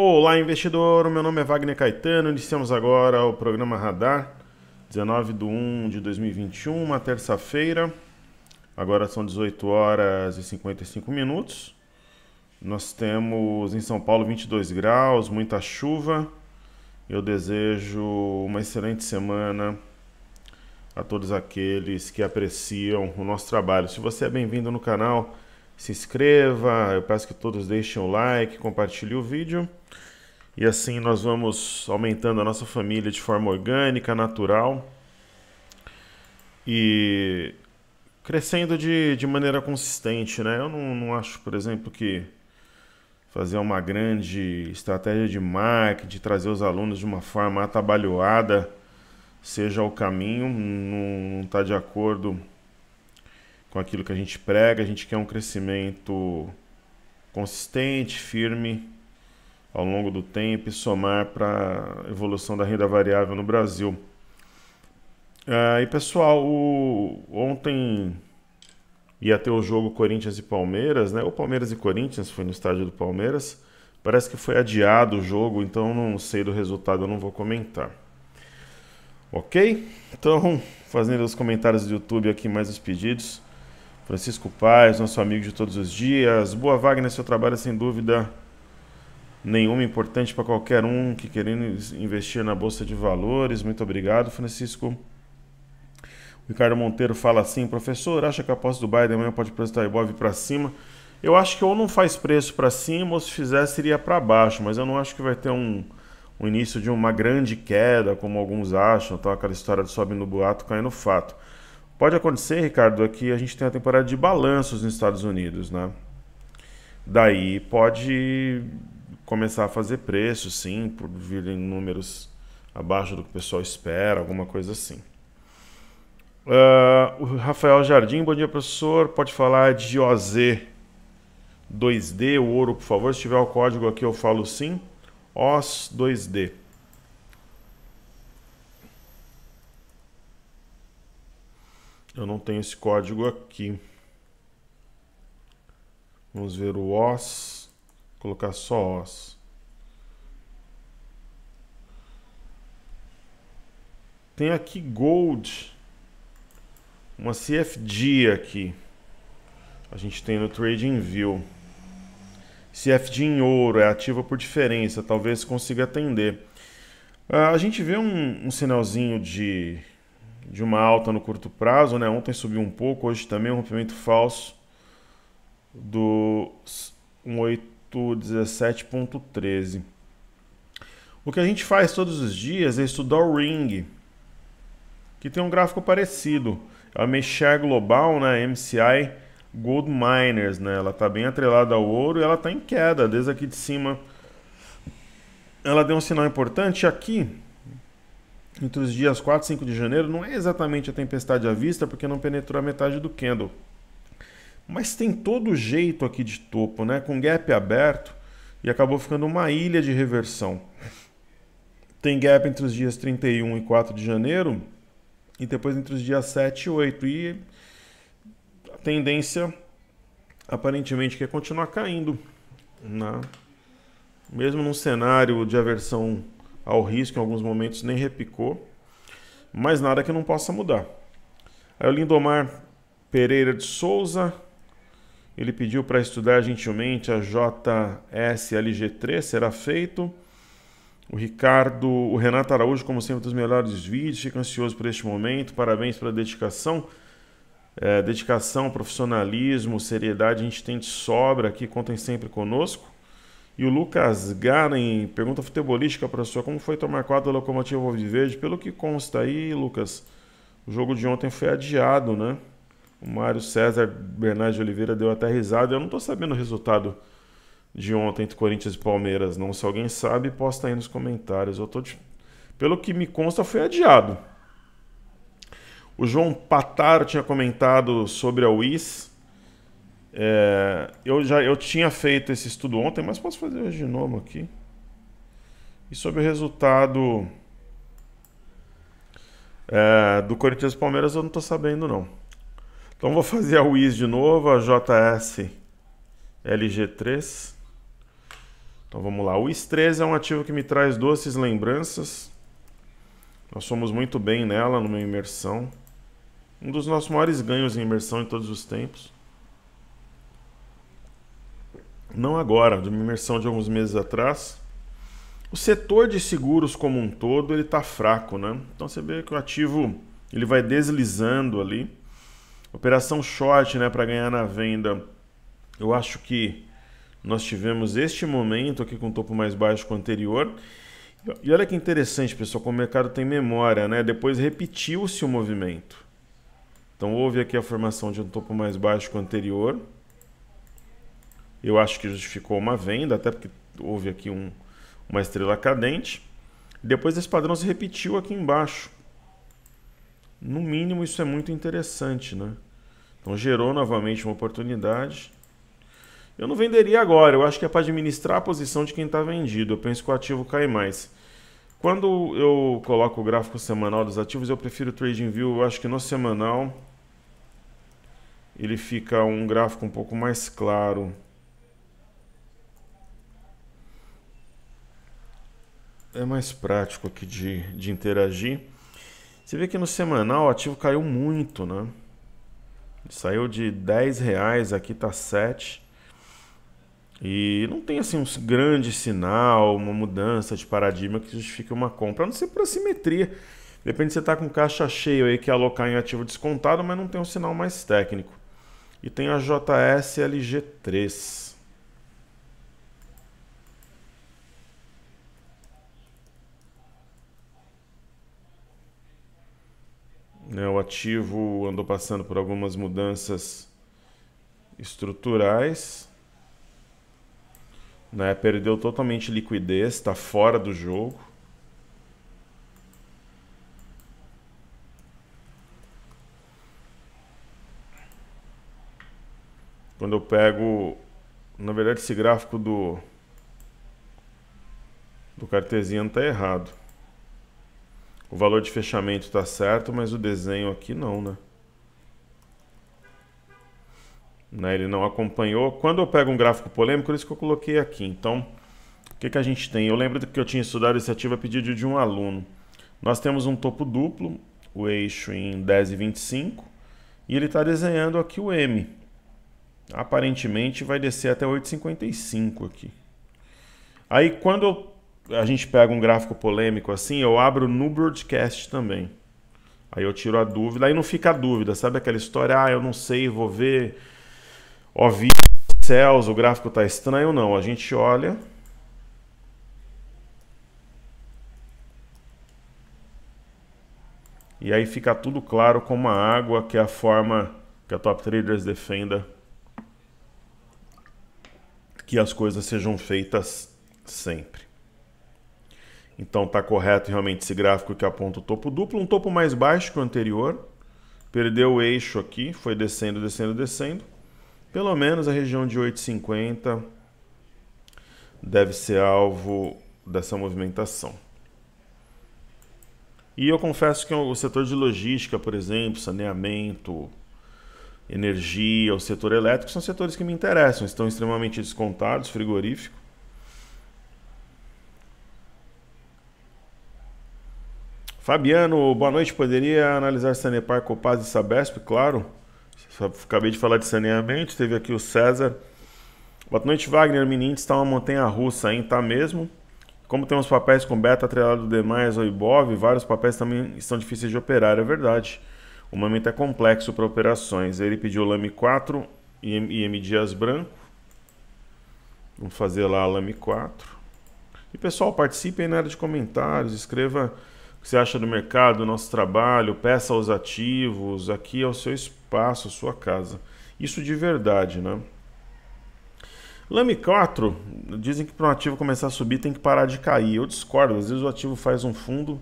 Olá, investidor. Meu nome é Wagner Caetano. Iniciamos agora o programa Radar, 19 de 1 de 2021, uma terça-feira. Agora são 18 horas e 55 minutos. Nós temos em São Paulo 22 graus, muita chuva. Eu desejo uma excelente semana a todos aqueles que apreciam o nosso trabalho. Se você é bem-vindo no canal, se inscreva, eu peço que todos deixem o like, compartilhem o vídeo. E assim nós vamos aumentando a nossa família de forma orgânica, natural e crescendo de, de maneira consistente. Né? Eu não, não acho, por exemplo, que fazer uma grande estratégia de marketing, trazer os alunos de uma forma atabalhoada seja o caminho, não está de acordo com aquilo que a gente prega, a gente quer um crescimento consistente, firme ao longo do tempo e somar para a evolução da renda variável no Brasil. Ah, e pessoal, o... ontem ia ter o jogo Corinthians e Palmeiras, né? Ou Palmeiras e Corinthians, foi no estádio do Palmeiras. Parece que foi adiado o jogo, então não sei do resultado, eu não vou comentar. Ok? Então, fazendo os comentários do YouTube aqui mais os pedidos. Francisco Paz, nosso amigo de todos os dias. Boa Wagner, seu trabalho é sem dúvida nenhuma importante para qualquer um que querendo investir na bolsa de valores. Muito obrigado, Francisco. O Ricardo Monteiro fala assim: professor, acha que a posse do Biden amanhã pode prestar Ibov para cima? Eu acho que ou não faz preço para cima, ou se fizesse iria para baixo, mas eu não acho que vai ter um, um início de uma grande queda, como alguns acham, tá? aquela história de sobe no boato, cai no fato. Pode acontecer, Ricardo, aqui é a gente tem a temporada de balanços nos Estados Unidos, né? Daí pode começar a fazer preço, sim, por vir em números abaixo do que o pessoal espera, alguma coisa assim. Uh, o Rafael Jardim, bom dia, professor. Pode falar de OZ 2D, o ouro, por favor. Se tiver o código aqui, eu falo sim. OS 2D. Eu não tenho esse código aqui. Vamos ver o OS. Vou colocar só OS. Tem aqui Gold. Uma CFD aqui. A gente tem no TradingView. CFD em ouro, é ativa por diferença, talvez consiga atender. Ah, a gente vê um, um sinalzinho de de uma alta no curto prazo, né? Ontem subiu um pouco, hoje também um rompimento falso do 1817.13. O que a gente faz todos os dias é estudar o ring, que tem um gráfico parecido. É a mexer Global, né? MCI Gold Miners, né? Ela está bem atrelada ao ouro e ela está em queda desde aqui de cima. Ela deu um sinal importante aqui entre os dias 4 e 5 de janeiro não é exatamente a tempestade à vista, porque não penetrou a metade do candle. Mas tem todo jeito aqui de topo, né? com gap aberto e acabou ficando uma ilha de reversão. Tem gap entre os dias 31 e 4 de janeiro e depois entre os dias 7 e 8. E a tendência aparentemente que é continuar caindo, né? mesmo num cenário de aversão ao risco, em alguns momentos nem repicou, mas nada que não possa mudar. Aí o Lindomar Pereira de Souza, ele pediu para estudar gentilmente a JSLG3, será feito. O Ricardo, o Renato Araújo, como sempre, dos melhores vídeos, fica ansioso por este momento, parabéns pela dedicação. É, dedicação, profissionalismo, seriedade, a gente tem de sobra aqui, contem sempre conosco. E o Lucas Garen pergunta futebolística, sua como foi tomar quadro da Locomotiva Alviverde? Pelo que consta aí, Lucas, o jogo de ontem foi adiado, né? O Mário César Bernardo de Oliveira deu até risada. Eu não estou sabendo o resultado de ontem entre Corinthians e Palmeiras, não. Se alguém sabe, posta aí nos comentários. Eu tô de... Pelo que me consta, foi adiado. O João Pataro tinha comentado sobre a UIS. É, eu já eu tinha feito esse estudo ontem, mas posso fazer hoje de novo aqui. E sobre o resultado é, do Corinthians Palmeiras eu não estou sabendo não. Então vou fazer a WIS de novo, a JS LG3. Então vamos lá, o WIS 3 é um ativo que me traz doces lembranças. Nós somos muito bem nela, numa imersão. Um dos nossos maiores ganhos em imersão em todos os tempos não agora, de uma imersão de alguns meses atrás, o setor de seguros como um todo ele está fraco, né? Então você vê que o ativo ele vai deslizando ali. Operação short, né, para ganhar na venda. Eu acho que nós tivemos este momento aqui com o topo mais baixo que o anterior. E olha que interessante, pessoal, como o mercado tem memória, né? Depois repetiu-se o movimento. Então houve aqui a formação de um topo mais baixo que o anterior eu acho que justificou uma venda, até porque houve aqui um, uma estrela cadente. Depois esse padrão se repetiu aqui embaixo. No mínimo isso é muito interessante, né? Então gerou novamente uma oportunidade. Eu não venderia agora, eu acho que é para administrar a posição de quem está vendido. Eu penso que o ativo cai mais. Quando eu coloco o gráfico semanal dos ativos, eu prefiro o TradingView. Eu acho que no semanal ele fica um gráfico um pouco mais claro. é mais prático aqui de, de interagir. Você vê que no semanal o ativo caiu muito, né? Saiu de 10 reais, aqui tá 7. E não tem assim um grande sinal, uma mudança de paradigma que justifique uma compra, a não ser por assimetria. Depende se você está com caixa cheio aí que alocar em ativo descontado, mas não tem um sinal mais técnico. E tem a JSLG3. ativo andou passando por algumas mudanças estruturais, né? perdeu totalmente liquidez, está fora do jogo. Quando eu pego, na verdade, esse gráfico do, do cartesiano está errado. O valor de fechamento está certo, mas o desenho aqui não, né? né? Ele não acompanhou. Quando eu pego um gráfico polêmico, é isso que eu coloquei aqui. Então, o que, que a gente tem? Eu lembro que eu tinha estudado esse ativo a pedido de um aluno. Nós temos um topo duplo, o eixo em 10 e 25, e ele está desenhando aqui o M. Aparentemente vai descer até 8,55 aqui. Aí quando eu a gente pega um gráfico polêmico assim, eu abro no broadcast também. Aí eu tiro a dúvida, aí não fica a dúvida, sabe aquela história, ah, eu não sei, vou ver, ó, vi céus, o gráfico tá estranho, não. A gente olha. E aí fica tudo claro como a água, que é a forma que a Top Traders defenda que as coisas sejam feitas sempre. Então está correto realmente esse gráfico que aponta o topo duplo, um topo mais baixo que o anterior. Perdeu o eixo aqui, foi descendo, descendo, descendo. Pelo menos a região de 8,50 deve ser alvo dessa movimentação. E eu confesso que o setor de logística, por exemplo, saneamento, energia, o setor elétrico são setores que me interessam, estão extremamente descontados, frigorífico Fabiano, boa noite. Poderia analisar Sanepar, Copaz e Sabesp? Claro. Acabei de falar de saneamento. Teve aqui o César. Boa noite, Wagner. Menintz está uma montanha russa, hein? Tá mesmo. Como tem uns papéis com beta atrelado demais ao IBOV, vários papéis também estão difíceis de operar, é verdade. O momento é complexo para operações. Ele pediu Lame 4 e M Dias Branco. Vamos fazer lá a Lame 4. E pessoal, participem na área de comentários, escreva que você acha do mercado, do nosso trabalho, peça aos ativos, aqui é o seu espaço, sua casa. Isso de verdade, né? Lame 4, dizem que para um ativo começar a subir tem que parar de cair. Eu discordo, às vezes o ativo faz um fundo,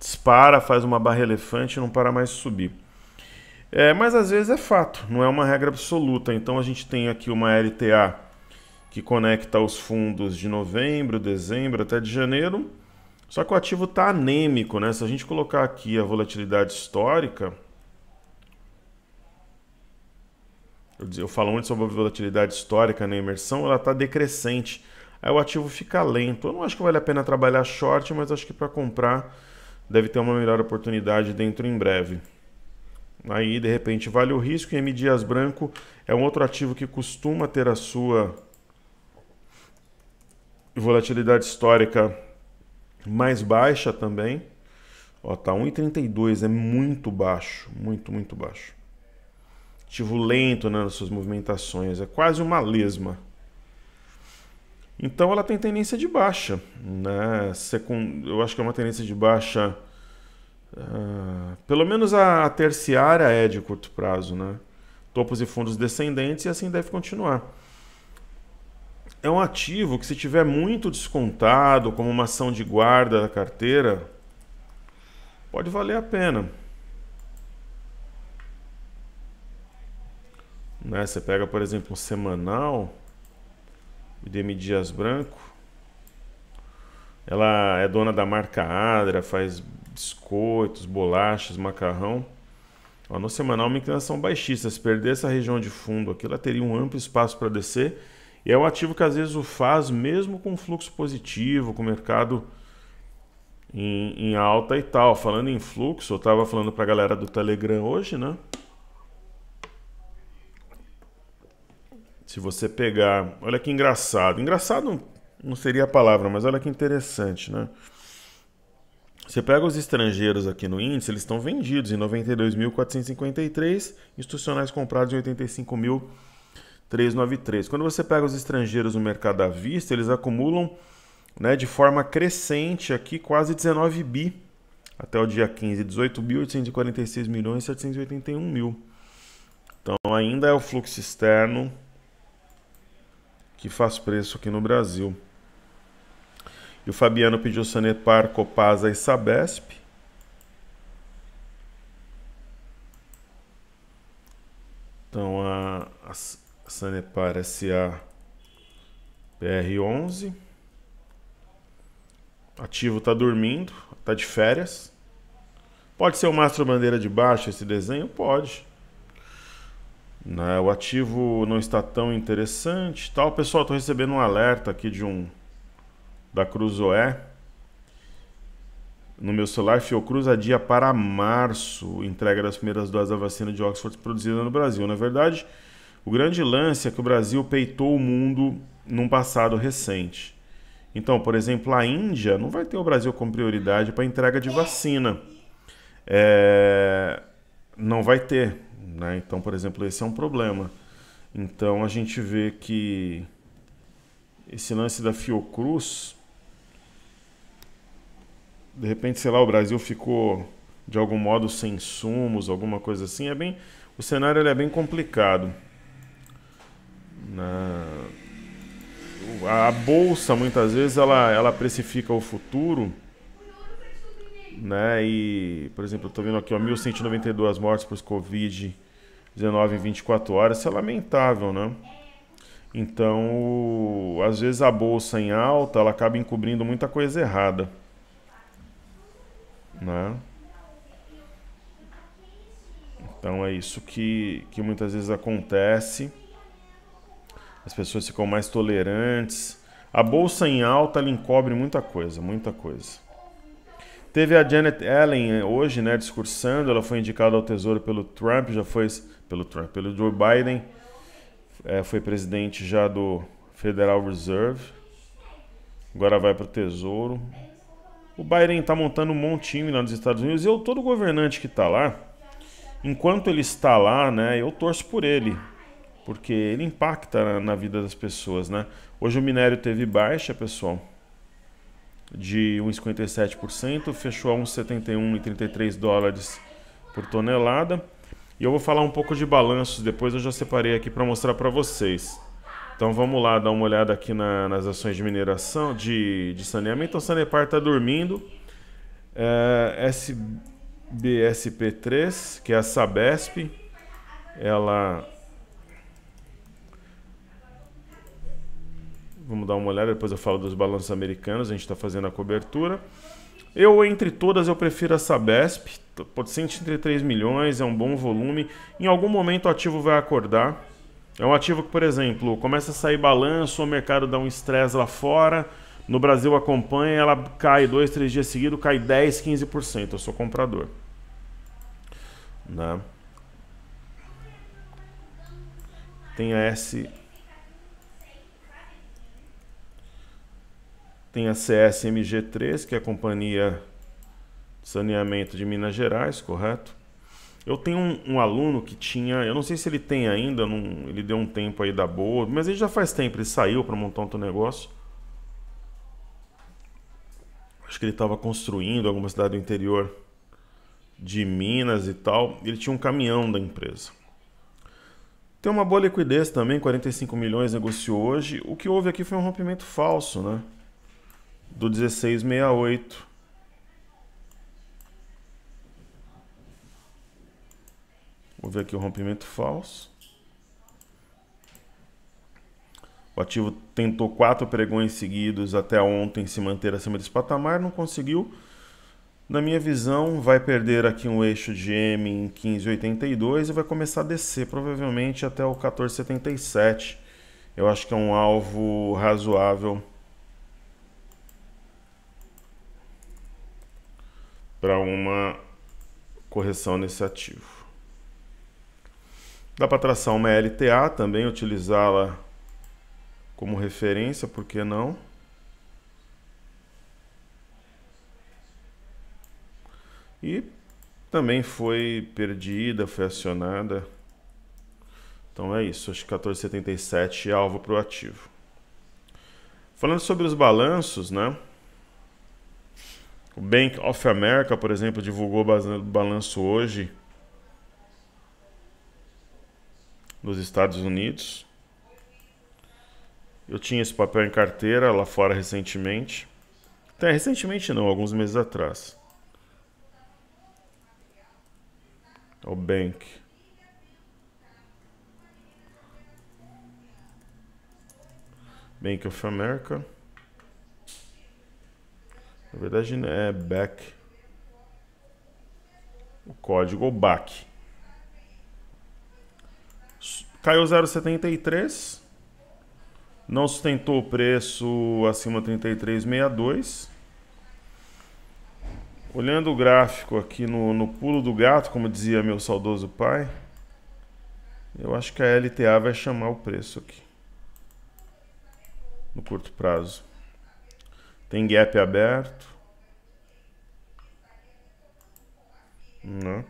dispara, faz uma barra elefante e não para mais de subir. É, mas às vezes é fato, não é uma regra absoluta. Então a gente tem aqui uma LTA que conecta os fundos de novembro, dezembro até de janeiro só que o ativo está anêmico, né? Se a gente colocar aqui a volatilidade histórica, eu falo muito sobre a volatilidade histórica na imersão, ela está decrescente. Aí o ativo fica lento. Eu não acho que vale a pena trabalhar short, mas acho que para comprar deve ter uma melhor oportunidade dentro em breve. Aí de repente vale o risco e M Dias Branco é um outro ativo que costuma ter a sua volatilidade histórica mais baixa também. Ó, tá 1,32, é muito baixo, muito, muito baixo. Ativo lento né, nas suas movimentações, é quase uma lesma. Então ela tem tendência de baixa, né? Eu acho que é uma tendência de baixa, uh, pelo menos a, a terciária é de curto prazo, né? Topos e fundos descendentes e assim deve continuar é um ativo que, se tiver muito descontado, como uma ação de guarda da carteira, pode valer a pena. Né? Você pega, por exemplo, um semanal, IDM Dias Branco. Ela é dona da marca Adra, faz biscoitos, bolachas, macarrão. Ó, no semanal, uma inclinação baixista. Se perder essa região de fundo aqui, ela teria um amplo espaço para descer e é um ativo que às vezes o faz mesmo com fluxo positivo, com o mercado em, em alta e tal. Falando em fluxo, eu estava falando para a galera do Telegram hoje, né? Se você pegar, olha que engraçado. Engraçado não seria a palavra, mas olha que interessante, né? Você pega os estrangeiros aqui no índice, eles estão vendidos em 92.453, institucionais comprados em mil. 393. Quando você pega os estrangeiros no mercado à vista, eles acumulam né, de forma crescente aqui quase 19 bi até o dia 15, 18.846 milhões 781 mil. Então ainda é o fluxo externo que faz preço aqui no Brasil. E o Fabiano pediu Sanepar, Copasa e Sabesp. Então a, as, Sanepar SA PR11. Ativo está dormindo, está de férias. Pode ser o mastro bandeira de baixo esse desenho? Pode. Né, o ativo não está tão interessante. Tal. Tá? Pessoal, estou recebendo um alerta aqui de um da Cruzoé no meu celular, Fiocruz adia para março entrega das primeiras doses da vacina de Oxford produzida no Brasil. Na é verdade, o grande lance é que o Brasil peitou o mundo num passado recente. Então, por exemplo, a Índia não vai ter o Brasil como prioridade para entrega de é. vacina. É... Não vai ter. Né? Então, por exemplo, esse é um problema. Então, a gente vê que esse lance da Fiocruz, de repente, sei lá, o Brasil ficou de algum modo sem insumos, alguma coisa assim. É bem, o cenário é bem complicado. Na... A bolsa muitas vezes ela, ela precifica o futuro, né? E, por exemplo, eu tô vendo aqui, ó, 1192 mortes por COVID 19 em 24 horas, isso é lamentável, né? Então, às vezes a bolsa em alta, ela acaba encobrindo muita coisa errada. Né? Então é isso que, que muitas vezes acontece as pessoas ficam mais tolerantes. A bolsa em alta ela encobre muita coisa, muita coisa. Teve a Janet Yellen eh, hoje, né, discursando, ela foi indicada ao Tesouro pelo Trump, já foi pelo Trump, pelo Joe Biden. É, foi presidente já do Federal Reserve. Agora vai para o Tesouro. O Biden está montando um de time lá nos Estados Unidos. E eu, todo governante que está lá, enquanto ele está lá, né, eu torço por ele porque ele impacta na, na vida das pessoas, né? Hoje o minério teve baixa, pessoal, de 1,57%, fechou a 1,71,33 dólares por tonelada. E eu vou falar um pouco de balanços depois, eu já separei aqui para mostrar para vocês. Então vamos lá dar uma olhada aqui na, nas ações de mineração, de, de saneamento. O Sanepar está dormindo. É, SBSP3, que é a Sabesp, ela Vamos dar uma olhada, depois eu falo dos balanços americanos, a gente está fazendo a cobertura. Eu, entre todas, eu prefiro a Sabesp, pode 133 milhões, é um bom volume. Em algum momento o ativo vai acordar. É um ativo que, por exemplo, começa a sair balanço, o mercado dá um estresse lá fora, no Brasil acompanha, ela cai dois, três dias seguidos, cai 10, 15%. Eu sou comprador. Né? Tem a S, Tem a CSMG3, que é a Companhia de Saneamento de Minas Gerais, correto? Eu tenho um, um, aluno que tinha, eu não sei se ele tem ainda, não, ele deu um tempo aí da boa, mas ele já faz tempo, ele saiu para montar outro negócio. Acho que ele estava construindo alguma cidade do interior de Minas e tal. Ele tinha um caminhão da empresa. Tem uma boa liquidez também, 45 milhões negociou hoje. O que houve aqui foi um rompimento falso, né? do 1668. Vou ver aqui o rompimento falso. O ativo tentou quatro pregões seguidos até ontem se manter acima desse patamar, não conseguiu. Na minha visão, vai perder aqui um eixo de M em 15,82 e vai começar a descer, provavelmente até o 14,77. Eu acho que é um alvo razoável para uma correção nesse ativo. Dá para traçar uma LTA também, utilizá-la como referência, por que não? E também foi perdida, foi acionada. Então é isso, acho que 1477 é alvo para o ativo. Falando sobre os balanços, né? O Bank of America, por exemplo, divulgou o balanço hoje nos Estados Unidos. Eu tinha esse papel em carteira lá fora recentemente. Até recentemente não, alguns meses atrás. É o Bank. Bank of America. Na verdade né, é back. O código é back. Caiu 0,73. Não sustentou o preço acima de 33,62. Olhando o gráfico aqui no, no pulo do gato, como dizia meu saudoso pai, eu acho que a LTA vai chamar o preço aqui no curto prazo. Tem gap aberto. Não. Né?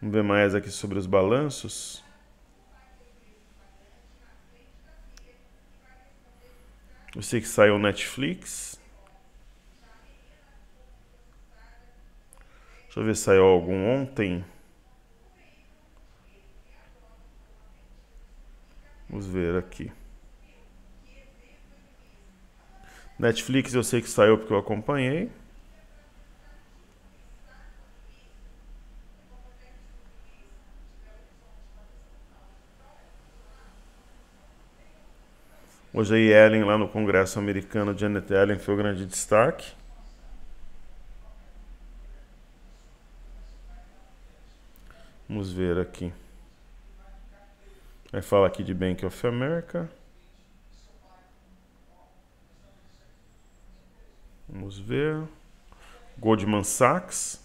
Vamos ver mais aqui sobre os balanços. Eu sei que saiu Netflix. Deixa eu ver se saiu algum ontem. Vamos ver aqui. Netflix eu sei que saiu porque eu acompanhei. Hoje a Ellen lá no Congresso americano, Janet Ellen foi o grande destaque. Vamos ver aqui. Vai falar aqui de Bank of America. Vamos ver. Goldman Sachs.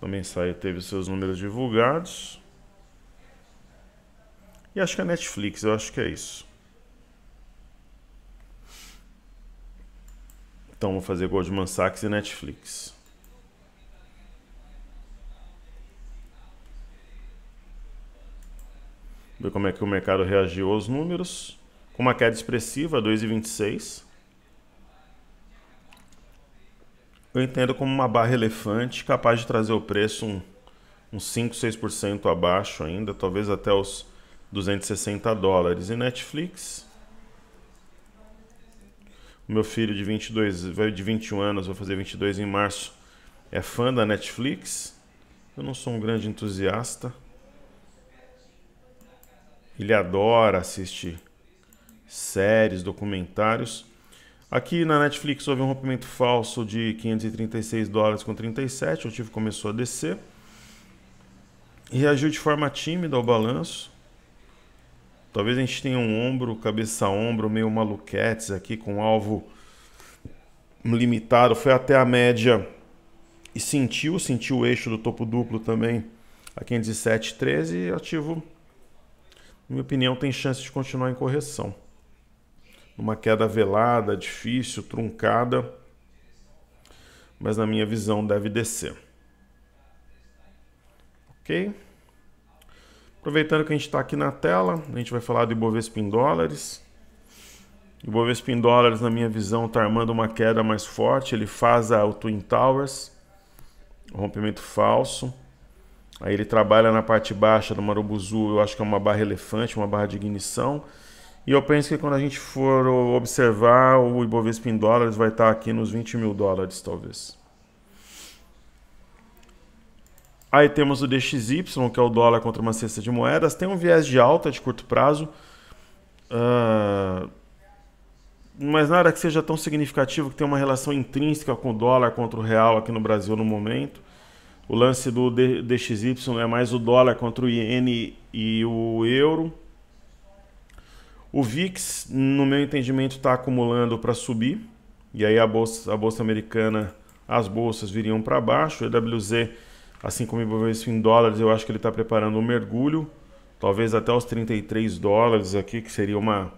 Também saiu, teve seus números divulgados. E acho que a é Netflix, eu acho que é isso. Então vou fazer Goldman Sachs e Netflix. ver como é que o mercado reagiu aos números. Com uma queda expressiva, 2,26. Eu entendo como uma barra elefante capaz de trazer o preço um, uns 5, 6% abaixo ainda, talvez até os 260 dólares. E Netflix, meu filho de 22, de 21 anos, vou fazer 22 em março, é fã da Netflix. Eu não sou um grande entusiasta, ele adora assistir séries, documentários. Aqui na Netflix houve um rompimento falso de 536 dólares com 37, o ativo começou a descer. Reagiu de forma tímida ao balanço. Talvez a gente tenha um ombro, cabeça ombro, meio maluquetes aqui com alvo limitado, foi até a média e sentiu, sentiu o eixo do topo duplo também a 507,13 e ativo na minha opinião, tem chance de continuar em correção. Uma queda velada, difícil, truncada, mas na minha visão deve descer. Ok? Aproveitando que a gente está aqui na tela, a gente vai falar do Ibovespa em dólares. O Ibovespa em dólares, na minha visão, está armando uma queda mais forte. Ele faz a, o Twin Towers, rompimento falso Aí ele trabalha na parte baixa do Marubuzu, eu acho que é uma barra elefante, uma barra de ignição. E eu penso que quando a gente for observar, o Ibovespa em dólares vai estar aqui nos 20 mil dólares, talvez. Aí temos o DXY, que é o dólar contra uma cesta de moedas. Tem um viés de alta de curto prazo. Uh, mas nada que seja tão significativo, que tenha uma relação intrínseca com o dólar contra o real aqui no Brasil no momento. O lance do DXY é mais o dólar contra o iene e o euro. O VIX, no meu entendimento, está acumulando para subir. E aí a bolsa, a bolsa americana, as bolsas viriam para baixo. O EWZ, assim como o Ibovespa em dólares, eu acho que ele está preparando um mergulho. Talvez até os 33 dólares aqui, que seria uma,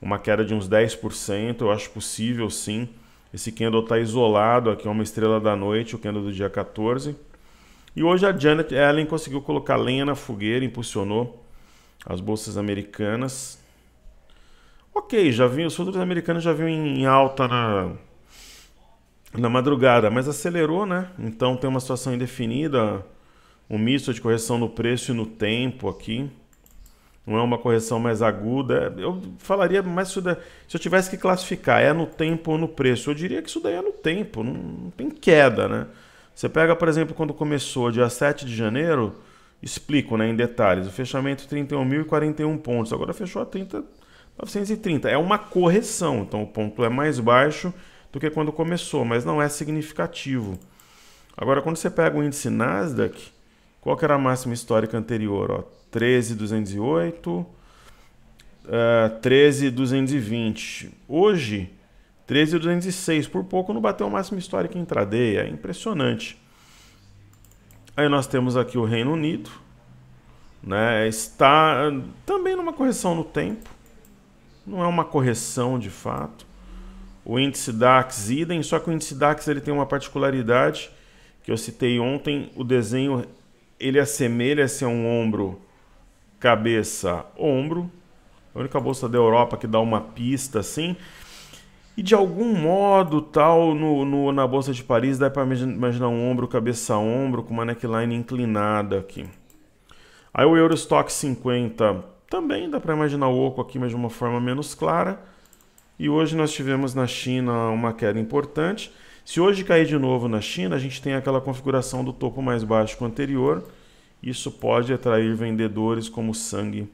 uma queda de uns 10%. Eu acho possível, sim. Esse candle está isolado, aqui é uma estrela da noite, o candle do dia 14. E hoje a Janet Allen conseguiu colocar lenha na fogueira, impulsionou as bolsas americanas. Ok, já vinha, os futuros americanos já vinham em alta na, na madrugada, mas acelerou, né? Então tem uma situação indefinida, um misto de correção no preço e no tempo aqui. Não é uma correção mais aguda. É, eu falaria mais se eu tivesse que classificar, é no tempo ou no preço. Eu diria que isso daí é no tempo, não, não tem queda, né? Você pega, por exemplo, quando começou, dia 7 de janeiro, explico né, em detalhes, o fechamento 31.041 pontos, agora fechou a 30.930. É uma correção, então o ponto é mais baixo do que quando começou, mas não é significativo. Agora, quando você pega o índice Nasdaq, qual que era a máxima histórica anterior? 13,208, uh, 13,220. Hoje 13.206, por pouco não bateu o máximo histórico em intraday, é impressionante. Aí nós temos aqui o Reino Unido, né? Está ah, também numa correção no tempo. Não é uma correção de fato. O índice DAX idem, só que o índice DAX ele tem uma particularidade que eu citei ontem, o desenho ele assemelha-se a um ombro cabeça ombro. A única bolsa da Europa que dá uma pista assim, e de algum modo, tal, no, no na Bolsa de Paris, dá para imaginar um ombro, cabeça a ombro, com uma neckline inclinada aqui. Aí o Eurostock 50 também dá para imaginar o oco aqui, mas de uma forma menos clara. E hoje nós tivemos na China uma queda importante. Se hoje cair de novo na China, a gente tem aquela configuração do topo mais baixo que o anterior. Isso pode atrair vendedores como sangue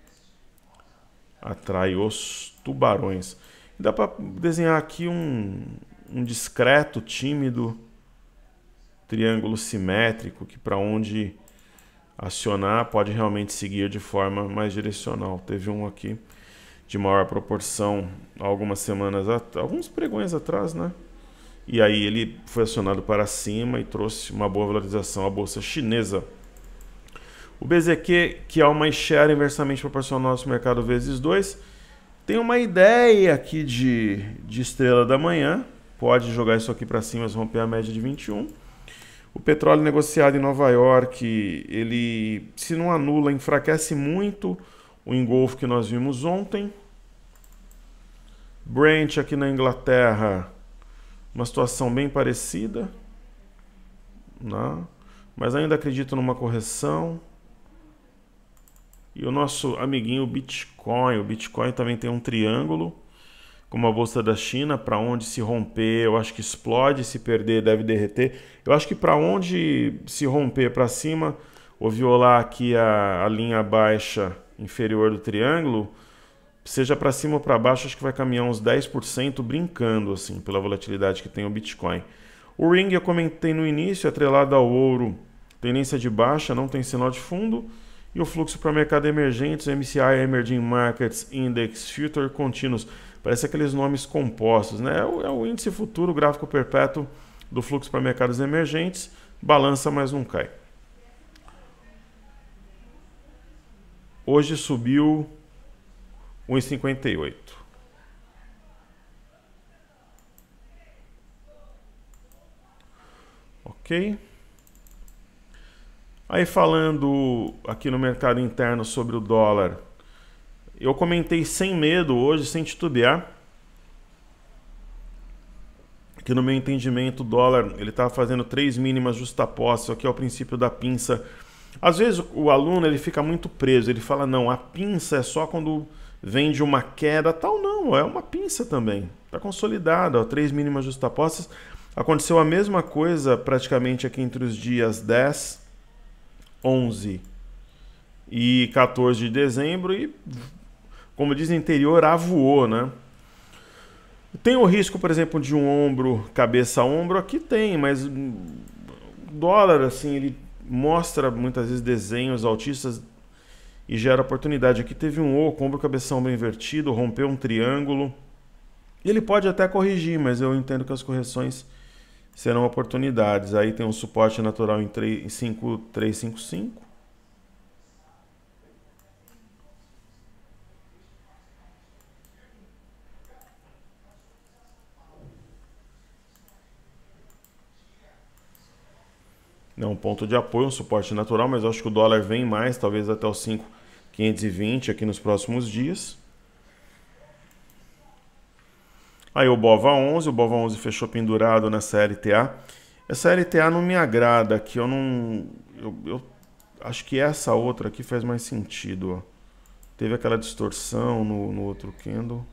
atrai os tubarões. Dá para desenhar aqui um, um discreto, tímido triângulo simétrico que para onde acionar pode realmente seguir de forma mais direcional. Teve um aqui de maior proporção algumas semanas, alguns pregões atrás, né? E aí ele foi acionado para cima e trouxe uma boa valorização à bolsa chinesa. O BZQ, que é uma share inversamente proporcional ao nosso mercado vezes 2, tem uma ideia aqui de, de estrela da manhã. Pode jogar isso aqui para cima, mas romper a média de 21. O petróleo negociado em Nova York, ele se não anula, enfraquece muito o engolfo que nós vimos ontem. Brent aqui na Inglaterra, uma situação bem parecida. Né? Mas ainda acredito numa correção. E o nosso amiguinho Bitcoin. O Bitcoin também tem um triângulo, com uma Bolsa da China, para onde se romper, eu acho que explode, se perder, deve derreter. Eu acho que para onde se romper para cima, ou violar aqui a, a linha baixa inferior do triângulo, seja para cima ou para baixo, acho que vai caminhar uns 10% brincando, assim, pela volatilidade que tem o Bitcoin. O Ring, eu comentei no início, é atrelado ao ouro, tendência de baixa, não tem sinal de fundo e o fluxo para mercado emergentes, MCI Emerging Markets Index Future Continuous. Parece aqueles nomes compostos, né? É o, é o índice futuro gráfico perpétuo do fluxo para mercados emergentes, balança, mas não cai. Hoje subiu 1,58. Ok. Aí falando aqui no mercado interno sobre o dólar, eu comentei sem medo hoje, sem titubear, que no meu entendimento o dólar ele estava tá fazendo três mínimas justapostas, aqui é o princípio da pinça. Às vezes o aluno ele fica muito preso, ele fala não, a pinça é só quando vem de uma queda, tal não, é uma pinça também, está consolidada, três mínimas justapostas. Aconteceu a mesma coisa praticamente aqui entre os dias 10 11 e 14 de dezembro e, como diz interior, avoou, né? Tem o risco, por exemplo, de um ombro, cabeça ombro, aqui tem, mas o dólar, assim, ele mostra muitas vezes desenhos autistas e gera oportunidade. Aqui teve um oco, ombro, cabeça ombro invertido, rompeu um triângulo. Ele pode até corrigir, mas eu entendo que as correções serão oportunidades. Aí tem um suporte natural em 5355. É um ponto de apoio, um suporte natural, mas eu acho que o dólar vem mais, talvez até os 5,520 aqui nos próximos dias. Aí o Bova 11, o Bova 11 fechou pendurado nessa LTA. Essa LTA não me agrada aqui, eu não... Eu, eu acho que essa outra aqui faz mais sentido, ó. Teve aquela distorção no, no outro candle.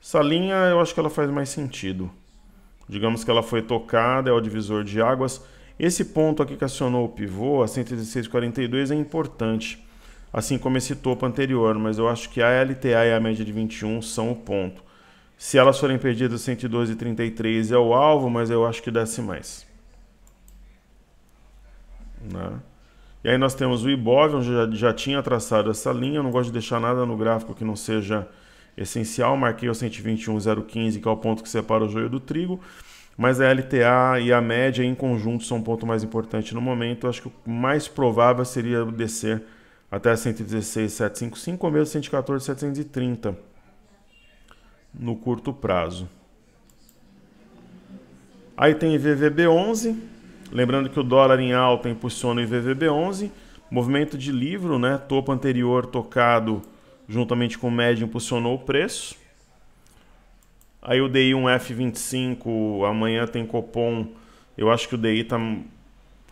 Essa linha eu acho que ela faz mais sentido. Digamos que ela foi tocada, é o divisor de águas. Esse ponto aqui que acionou o pivô, a 116,42, é importante, assim como esse topo anterior, mas eu acho que a LTA e a média de 21 são o ponto. Se elas forem perdidas, 112,33 é o alvo, mas eu acho que desce mais. Né? E aí nós temos o Ibov, onde já, já tinha traçado essa linha, eu não gosto de deixar nada no gráfico que não seja essencial, marquei o 121,015, que é o ponto que separa o joio do trigo mas a LTA e a média em conjunto são um ponto mais importante no momento. Acho que o mais provável seria descer até 116,755 ou mesmo 114,730 no curto prazo. Aí tem IVVB11, lembrando que o dólar em alta impulsiona o IVVB11, movimento de livro, né? Topo anterior tocado juntamente com média impulsionou o preço. Aí o DI um F25, amanhã tem Copom. Eu acho que o DI está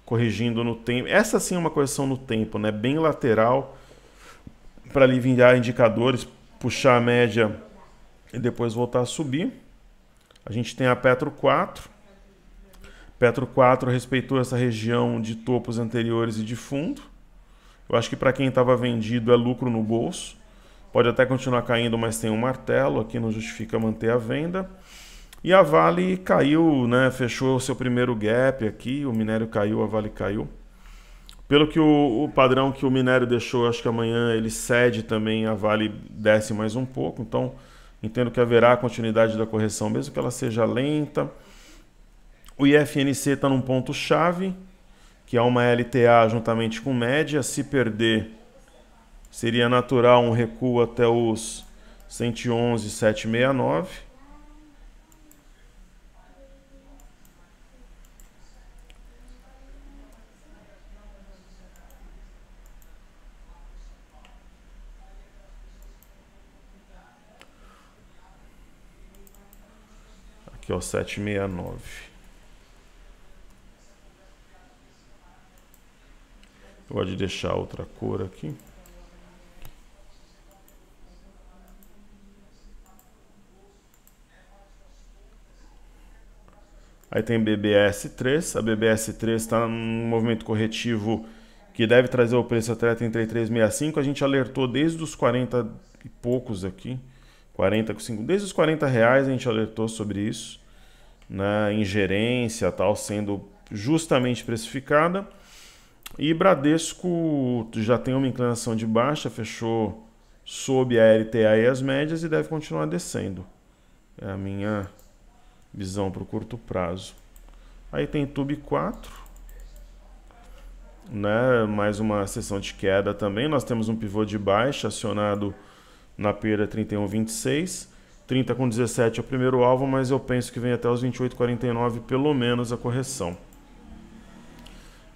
corrigindo no tempo. Essa sim é uma correção no tempo, né? Bem lateral para aliviar indicadores, puxar a média e depois voltar a subir. A gente tem a Petro 4. Petro 4 respeitou essa região de topos anteriores e de fundo. Eu acho que para quem estava vendido é lucro no bolso. Pode até continuar caindo, mas tem um martelo, aqui não justifica manter a venda. E a Vale caiu, né? Fechou o seu primeiro gap aqui, o minério caiu, a Vale caiu. Pelo que o, o, padrão que o minério deixou, acho que amanhã ele cede também, a Vale desce mais um pouco. Então, entendo que haverá continuidade da correção, mesmo que ela seja lenta. O IFNC está num ponto-chave, que é uma LTA juntamente com média. Se perder, Seria natural um recuo até os 111,769. Aqui, ó, 769. Pode deixar outra cor aqui. Aí tem BBS3, a BBS3 está num movimento corretivo que deve trazer o preço até 33,65. A gente alertou desde os 40 e poucos aqui, 40 5, desde os 40 reais a gente alertou sobre isso, na né? ingerência tal sendo justamente precificada. E Bradesco já tem uma inclinação de baixa, fechou sob a LTA e as médias e deve continuar descendo. É a minha Visão para o curto prazo. Aí tem Tube 4. Né? Mais uma sessão de queda também. Nós temos um pivô de baixa acionado na perda 31,26. 30 com 17 é o primeiro alvo, mas eu penso que vem até os 28,49 pelo menos a correção.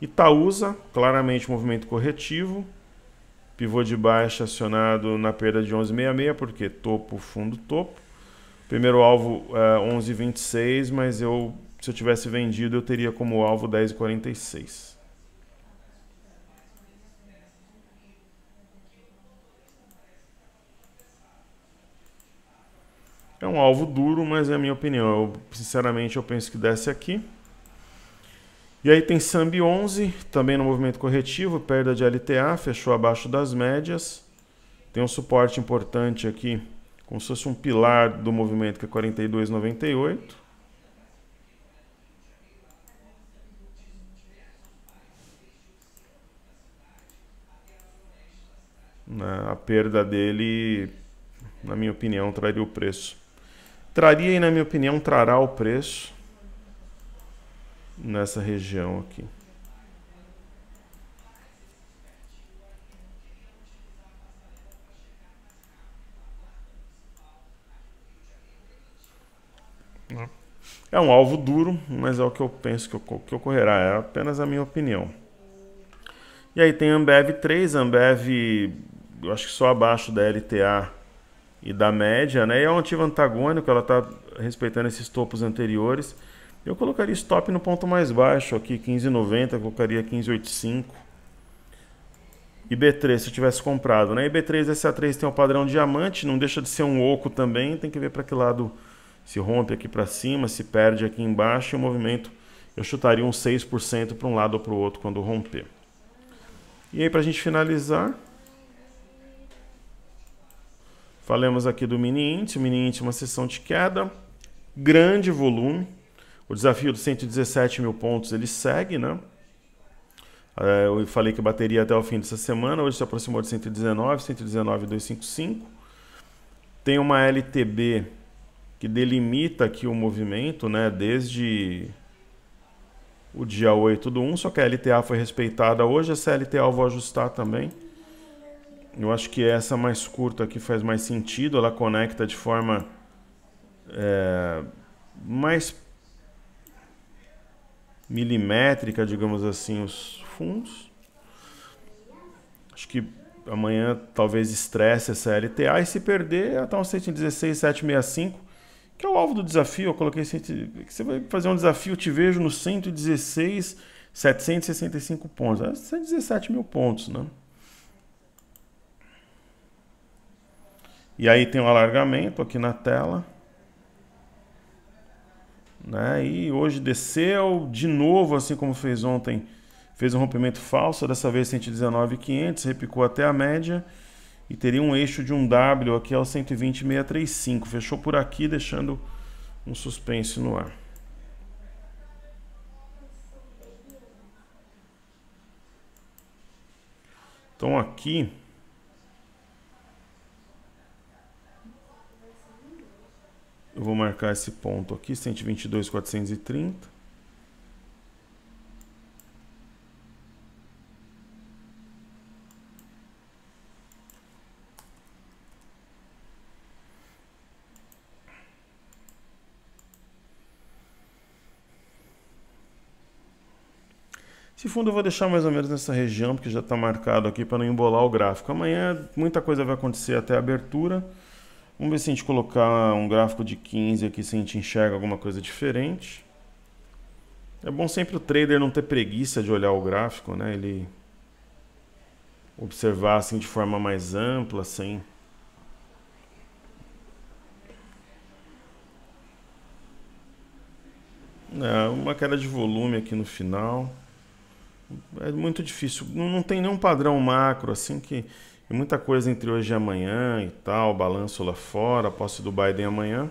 Itaúsa, claramente movimento corretivo. Pivô de baixa acionado na perda de 11,66, porque topo, fundo, topo. Primeiro alvo é eh, 11,26, mas eu, se eu tivesse vendido, eu teria como alvo 10,46. É um alvo duro, mas é a minha opinião. Eu, sinceramente, eu penso que desce aqui. E aí tem SAMB 11, também no movimento corretivo, perda de LTA, fechou abaixo das médias. Tem um suporte importante aqui como se fosse um pilar do movimento que é 42,98. Né, a perda dele, na minha opinião, traria o preço. Traria e, na minha opinião, trará o preço nessa região aqui. É um alvo duro, mas é o que eu penso que, que ocorrerá, é apenas a minha opinião. E aí tem Ambev 3, Ambev, eu acho que só abaixo da LTA e da média, né? E é um ativo antagônico, ela está respeitando esses topos anteriores. Eu colocaria stop no ponto mais baixo aqui, 15,90, colocaria 15,85. IB3, se eu tivesse comprado, né? IB3 SA3 tem o um padrão diamante, não deixa de ser um oco também, tem que ver para que lado se rompe aqui para cima, se perde aqui embaixo, e o movimento eu chutaria um 6% para um lado ou para o outro quando romper. E aí para a gente finalizar, falamos aqui do mini índice, o mini índice é uma sessão de queda, grande volume, o desafio dos 117 mil pontos ele segue, né? É, eu falei que bateria até o fim dessa semana, hoje se aproximou de 119, 119,255. Tem uma LTB que delimita aqui o movimento, né, desde o dia 8 do 1, só que a LTA foi respeitada hoje, a CLTA eu vou ajustar também. Eu acho que é essa mais curta aqui faz mais sentido, ela conecta de forma é, mais milimétrica, digamos assim, os fundos. Acho que amanhã talvez estresse essa LTA e se perder, ela está um 116,765 que é o alvo do desafio. Eu coloquei você vai fazer um desafio, te vejo no 116, 765 pontos. É 117 mil pontos, né? E aí tem um alargamento aqui na tela. Né? E hoje desceu de novo, assim como fez ontem. Fez um rompimento falso, dessa vez 119.500, repicou até a média e teria um eixo de um W aqui ao é 120635. Fechou por aqui, deixando um suspense no ar. Então aqui eu vou marcar esse ponto aqui, 122,430. Esse fundo eu vou deixar mais ou menos nessa região, porque já está marcado aqui para não embolar o gráfico. Amanhã muita coisa vai acontecer até a abertura. Vamos ver se a gente colocar um gráfico de 15 aqui, se a gente enxerga alguma coisa diferente. É bom sempre o trader não ter preguiça de olhar o gráfico, né? Ele observar assim de forma mais ampla, assim. É, uma queda de volume aqui no final. É muito difícil. Não, não tem nenhum padrão macro, assim, que. muita coisa entre hoje e amanhã e tal, balanço lá fora, posse do Biden amanhã.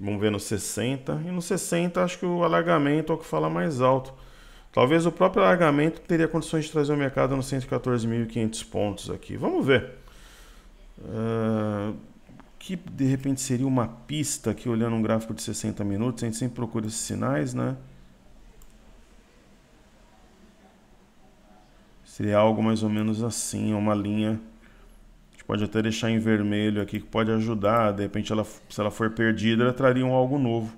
Vamos ver no 60. E no 60, acho que o alargamento é o que fala mais alto. Talvez o próprio alargamento teria condições de trazer o mercado nos 114.500 pontos aqui. Vamos ver. Uh, que de repente seria uma pista aqui, olhando um gráfico de 60 minutos, a gente sempre procura esses sinais, né? Seria algo mais ou menos assim, uma linha. A gente pode até deixar em vermelho aqui que pode ajudar. De repente, ela, se ela for perdida, ela traria um algo novo.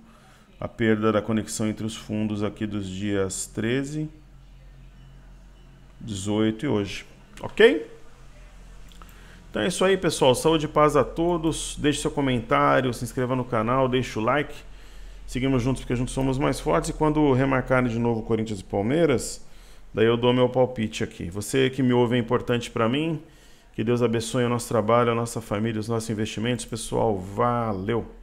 A perda da conexão entre os fundos aqui dos dias 13, 18 e hoje. Ok? Então é isso aí, pessoal. Saúde e paz a todos. Deixe seu comentário, se inscreva no canal, deixe o like. Seguimos juntos porque juntos somos mais fortes. E quando remarcarem de novo Corinthians e Palmeiras, Daí eu dou meu palpite aqui. Você que me ouve é importante para mim. Que Deus abençoe o nosso trabalho, a nossa família, os nossos investimentos. Pessoal, valeu!